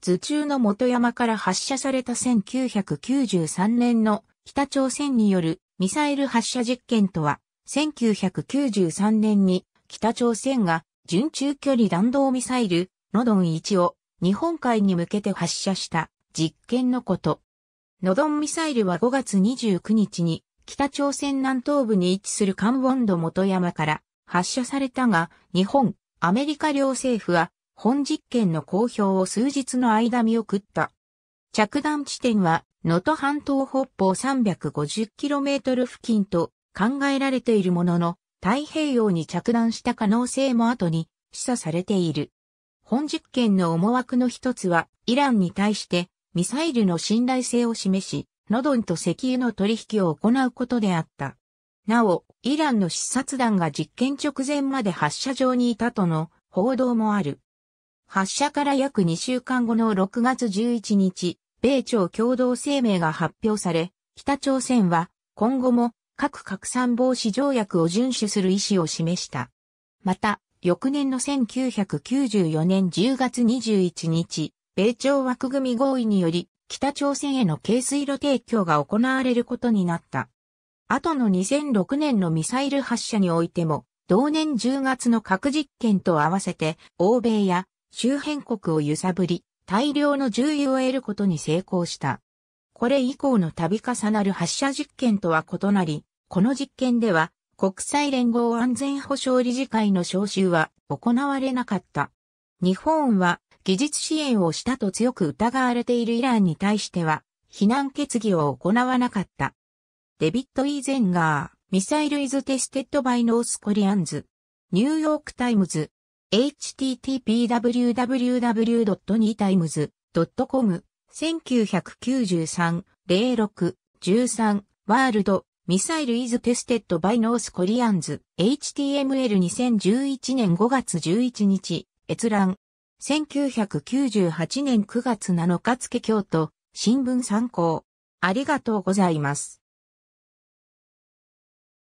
頭中の元山から発射された1993年の北朝鮮によるミサイル発射実験とは、1993年に北朝鮮が準中距離弾道ミサイル、ノドン1を日本海に向けて発射した実験のこと。ノドンミサイルは5月29日に北朝鮮南東部に位置するカンウォンド元山から発射されたが、日本、アメリカ両政府は本実験の公表を数日の間見送った。着弾地点は、能登半島北方 350km 付近と考えられているものの、太平洋に着弾した可能性も後に示唆されている。本実験の思惑の一つは、イランに対してミサイルの信頼性を示し、ノドンと石油の取引を行うことであった。なお、イランの視察団が実験直前まで発射場にいたとの報道もある。発射から約2週間後の6月11日、米朝共同声明が発表され、北朝鮮は今後も核拡散防止条約を遵守する意思を示した。また、翌年の1994年10月21日、米朝枠組合意により、北朝鮮への軽水路提供が行われることになった。後の2006年のミサイル発射においても、同年10月の核実験と合わせて、欧米や周辺国を揺さぶり、大量の重油を得ることに成功した。これ以降の度重なる発射実験とは異なり、この実験では国際連合安全保障理事会の招集は行われなかった。日本は技術支援をしたと強く疑われているイランに対しては、非難決議を行わなかった。デビット・イーゼンガー、ミサイル・イズ・テステッド・バイ・ノース・コリアンズ、ニューヨーク・タイムズ、http://www.nitimes.com 1993-06-13ワールドミサイルイズテステッドバイノースコリアンズ HTML2011 年5月11日閲覧1998年9月7日付京都新聞参考ありがとうございます。